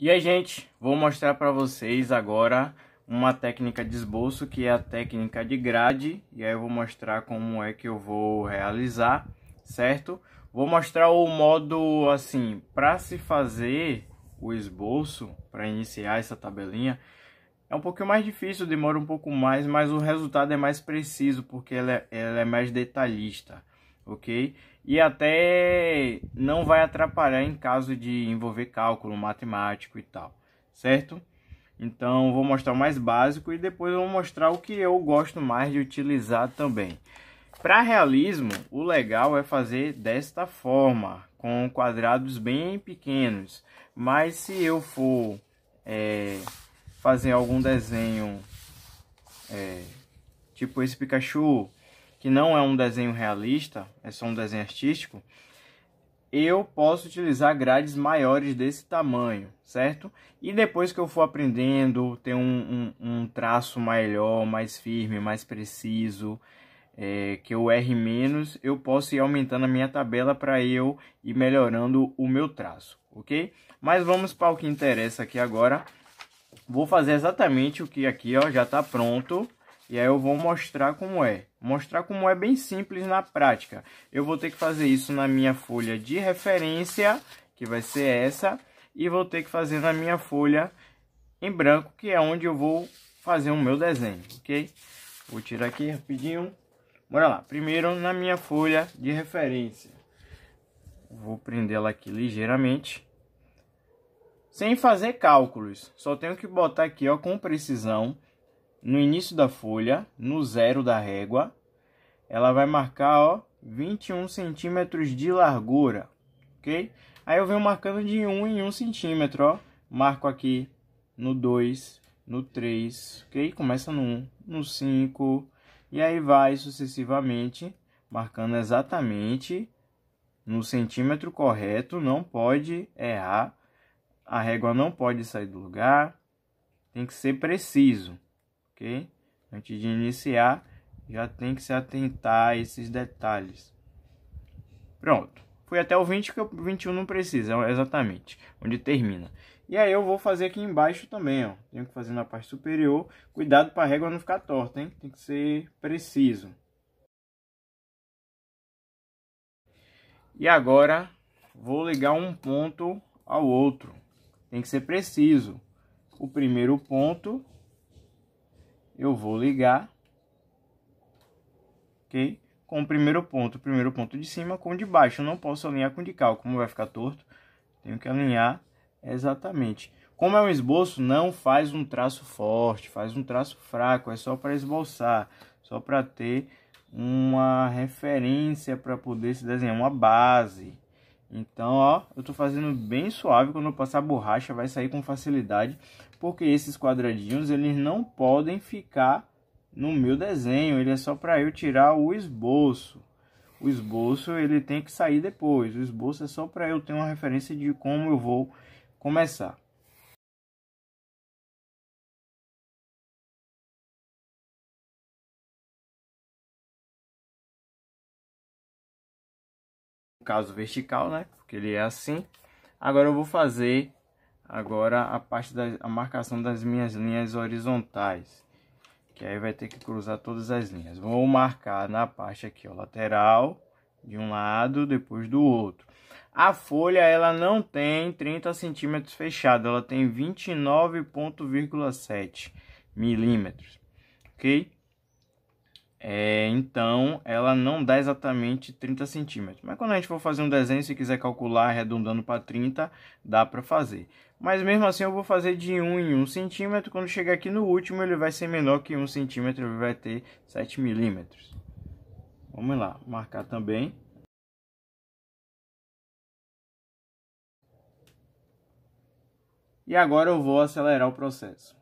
E aí, gente, vou mostrar para vocês agora uma técnica de esboço, que é a técnica de grade, e aí eu vou mostrar como é que eu vou realizar, certo? Vou mostrar o modo, assim, para se fazer o esboço, para iniciar essa tabelinha, é um pouquinho mais difícil, demora um pouco mais, mas o resultado é mais preciso, porque ela é, ela é mais detalhista, ok? e até não vai atrapalhar em caso de envolver cálculo matemático e tal, certo? Então vou mostrar o mais básico e depois vou mostrar o que eu gosto mais de utilizar também. Para realismo, o legal é fazer desta forma, com quadrados bem pequenos. Mas se eu for é, fazer algum desenho é, tipo esse Pikachu, que não é um desenho realista, é só um desenho artístico, eu posso utilizar grades maiores desse tamanho, certo? E depois que eu for aprendendo, ter um, um, um traço melhor, mais firme, mais preciso, é, que eu erre menos, eu posso ir aumentando a minha tabela para eu ir melhorando o meu traço, ok? Mas vamos para o que interessa aqui agora. Vou fazer exatamente o que aqui ó, já está pronto. E aí eu vou mostrar como é. Mostrar como é bem simples na prática. Eu vou ter que fazer isso na minha folha de referência, que vai ser essa. E vou ter que fazer na minha folha em branco, que é onde eu vou fazer o meu desenho, ok? Vou tirar aqui rapidinho. Bora lá. Primeiro na minha folha de referência. Vou prendê-la aqui ligeiramente. Sem fazer cálculos. Só tenho que botar aqui ó, com precisão no início da folha, no zero da régua, ela vai marcar ó, 21 centímetros de largura, ok? Aí eu venho marcando de 1 em 1 centímetro, ó. Marco aqui no 2, no 3, ok? Começa no 1, no 5, e aí vai sucessivamente, marcando exatamente no centímetro correto, não pode errar, a régua não pode sair do lugar, tem que ser preciso. Antes de iniciar, já tem que se atentar a esses detalhes. Pronto. Fui até o 20, que o 21 não precisa, exatamente, onde termina. E aí eu vou fazer aqui embaixo também, ó. Tenho que fazer na parte superior. Cuidado para a régua não ficar torta, hein? Tem que ser preciso. E agora vou ligar um ponto ao outro. Tem que ser preciso. O primeiro ponto eu vou ligar, ok? Com o primeiro ponto, o primeiro ponto de cima com o de baixo. Eu não posso alinhar com o de cal, como vai ficar torto, tenho que alinhar exatamente. Como é um esboço, não faz um traço forte, faz um traço fraco, é só para esboçar, só para ter uma referência para poder se desenhar uma base, então, ó, eu tô fazendo bem suave, quando eu passar a borracha vai sair com facilidade, porque esses quadradinhos, eles não podem ficar no meu desenho, ele é só para eu tirar o esboço. O esboço, ele tem que sair depois, o esboço é só para eu ter uma referência de como eu vou começar. caso vertical, né? Porque ele é assim. Agora eu vou fazer agora a parte da a marcação das minhas linhas horizontais. Que aí vai ter que cruzar todas as linhas. Vou marcar na parte aqui, ó, lateral de um lado, depois do outro. A folha ela não tem 30 centímetros fechado, ela tem 29,7 milímetros, ok? É, então, ela não dá exatamente 30 centímetros. Mas quando a gente for fazer um desenho, se quiser calcular arredondando para 30, dá para fazer. Mas mesmo assim eu vou fazer de 1 em 1 centímetro. Quando chegar aqui no último, ele vai ser menor que 1 centímetro, e vai ter 7 milímetros. Vamos lá, marcar também. E agora eu vou acelerar o processo.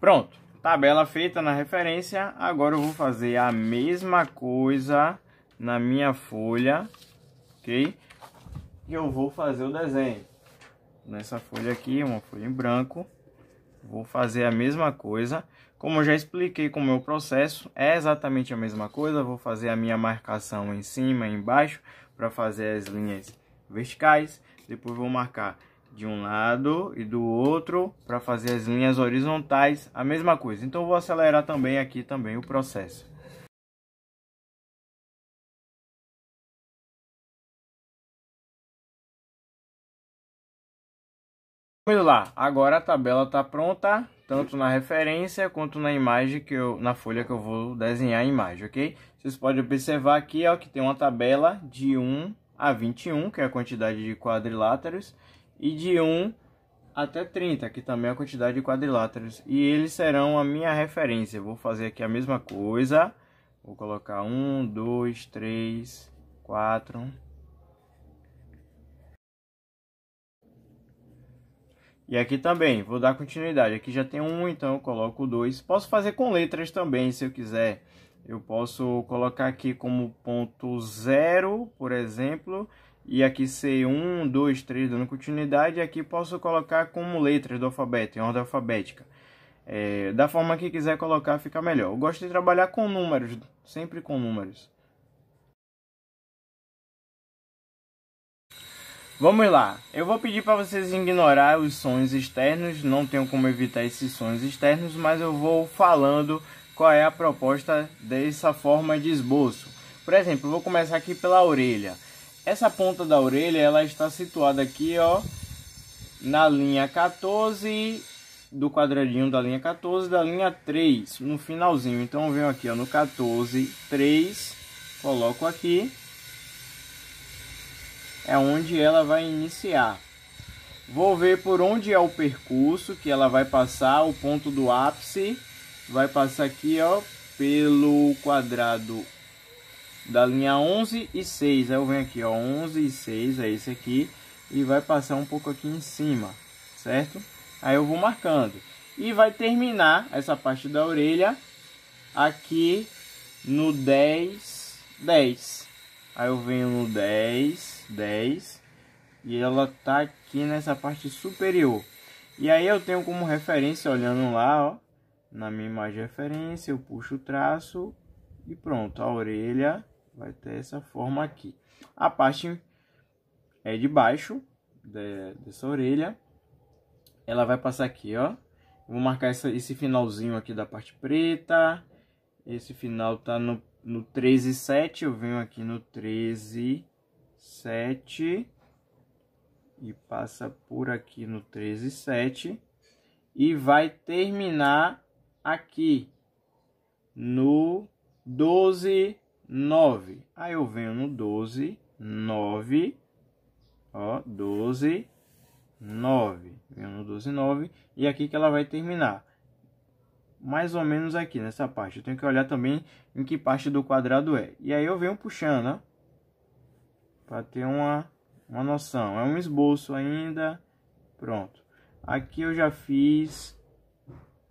Pronto, tabela feita na referência. Agora eu vou fazer a mesma coisa na minha folha, ok? E eu vou fazer o desenho. Nessa folha aqui, uma folha em branco. Vou fazer a mesma coisa. Como eu já expliquei com o meu processo, é exatamente a mesma coisa. Vou fazer a minha marcação em cima e embaixo para fazer as linhas verticais. Depois vou marcar de um lado e do outro para fazer as linhas horizontais, a mesma coisa. Então vou acelerar também aqui também o processo. Vamos lá, agora a tabela está pronta, tanto na referência quanto na imagem que eu, na folha que eu vou desenhar a imagem, ok? Vocês podem observar aqui ó, que tem uma tabela de 1 a 21, que é a quantidade de quadriláteros, e de 1 até 30, que também é a quantidade de quadriláteros, e eles serão a minha referência. Vou fazer aqui a mesma coisa. Vou colocar 1, 2, 3, 4. E aqui também, vou dar continuidade. Aqui já tem 1, então eu coloco 2. Posso fazer com letras também, se eu quiser. Eu posso colocar aqui como ponto 0, por exemplo, e aqui ser 1, 2, 3 dando continuidade, e aqui posso colocar como letras do alfabeto, em ordem alfabética. É, da forma que quiser colocar fica melhor. Eu gosto de trabalhar com números, sempre com números. Vamos lá, eu vou pedir para vocês ignorar os sons externos, não tenho como evitar esses sons externos, mas eu vou falando qual é a proposta dessa forma de esboço. Por exemplo, eu vou começar aqui pela orelha. Essa ponta da orelha ela está situada aqui, ó, na linha 14 do quadradinho da linha 14 da linha 3, no finalzinho. Então eu venho aqui, ó, no 14, 3, coloco aqui. É onde ela vai iniciar. Vou ver por onde é o percurso que ela vai passar, o ponto do ápice. Vai passar aqui, ó, pelo quadrado da linha 11 e 6. Aí eu venho aqui, ó, 11 e 6, é esse aqui. E vai passar um pouco aqui em cima, certo? Aí eu vou marcando. E vai terminar essa parte da orelha aqui no 10, 10. Aí eu venho no 10, 10. E ela tá aqui nessa parte superior. E aí eu tenho como referência, olhando lá, ó. Na minha imagem de referência, eu puxo o traço e pronto. A orelha vai ter essa forma aqui. A parte é de baixo de, dessa orelha, ela vai passar aqui, ó. Vou marcar essa, esse finalzinho aqui da parte preta. Esse final tá no, no 13, 7. Eu venho aqui no 13, 7. E passa por aqui no 13, 7. E vai terminar aqui no 12, 9. Aí eu venho no 12, 9, ó, 12, 9. Venho no 12, 9. E aqui que ela vai terminar. Mais ou menos aqui, nessa parte. Eu tenho que olhar também em que parte do quadrado é. E aí eu venho puxando, ó. Pra ter uma, uma noção. É um esboço ainda. Pronto. Aqui eu já fiz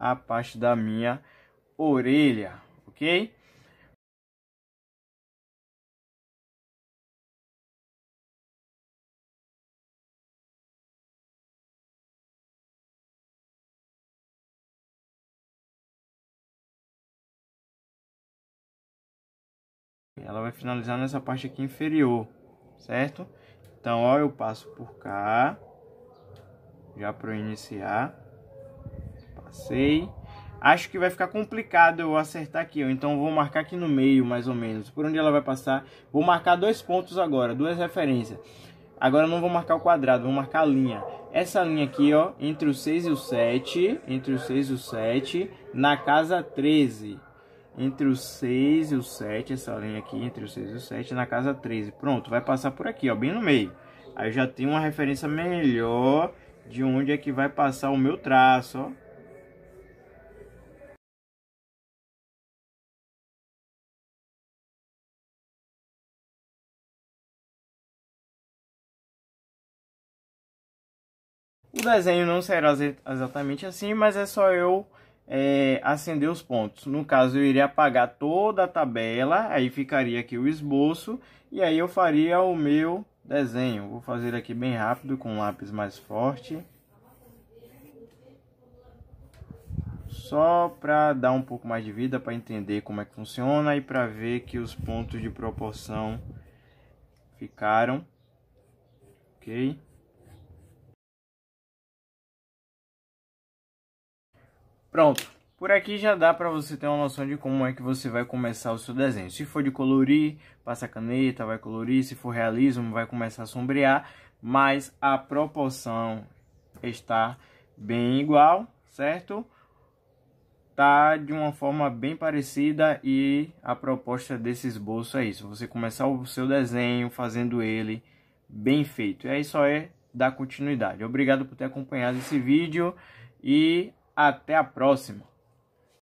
a parte da minha orelha, ok? ela vai finalizar nessa parte aqui inferior, certo? Então, ó, eu passo por cá, já para iniciar, passei. Acho que vai ficar complicado eu acertar aqui, ó. então vou marcar aqui no meio, mais ou menos, por onde ela vai passar. Vou marcar dois pontos agora, duas referências. Agora não vou marcar o quadrado, vou marcar a linha. Essa linha aqui, ó, entre o 6 e o 7, entre o 6 e o 7, na casa 13 entre os 6 e o 7, essa linha aqui, entre os 6 e o 7, na casa 13. Pronto, vai passar por aqui, ó, bem no meio. Aí já tem uma referência melhor de onde é que vai passar o meu traço, ó. O desenho não será exatamente assim, mas é só eu é, acender os pontos. No caso, eu iria apagar toda a tabela, aí ficaria aqui o esboço, e aí eu faria o meu desenho. Vou fazer aqui bem rápido com um lápis mais forte. Só para dar um pouco mais de vida, para entender como é que funciona e para ver que os pontos de proporção ficaram. Ok? Pronto, por aqui já dá para você ter uma noção de como é que você vai começar o seu desenho. Se for de colorir, passa caneta, vai colorir. Se for realismo, vai começar a sombrear. Mas a proporção está bem igual, certo? Tá de uma forma bem parecida e a proposta desse esboço é isso. Você começar o seu desenho fazendo ele bem feito. E aí só é dar continuidade. Obrigado por ter acompanhado esse vídeo e até a próxima!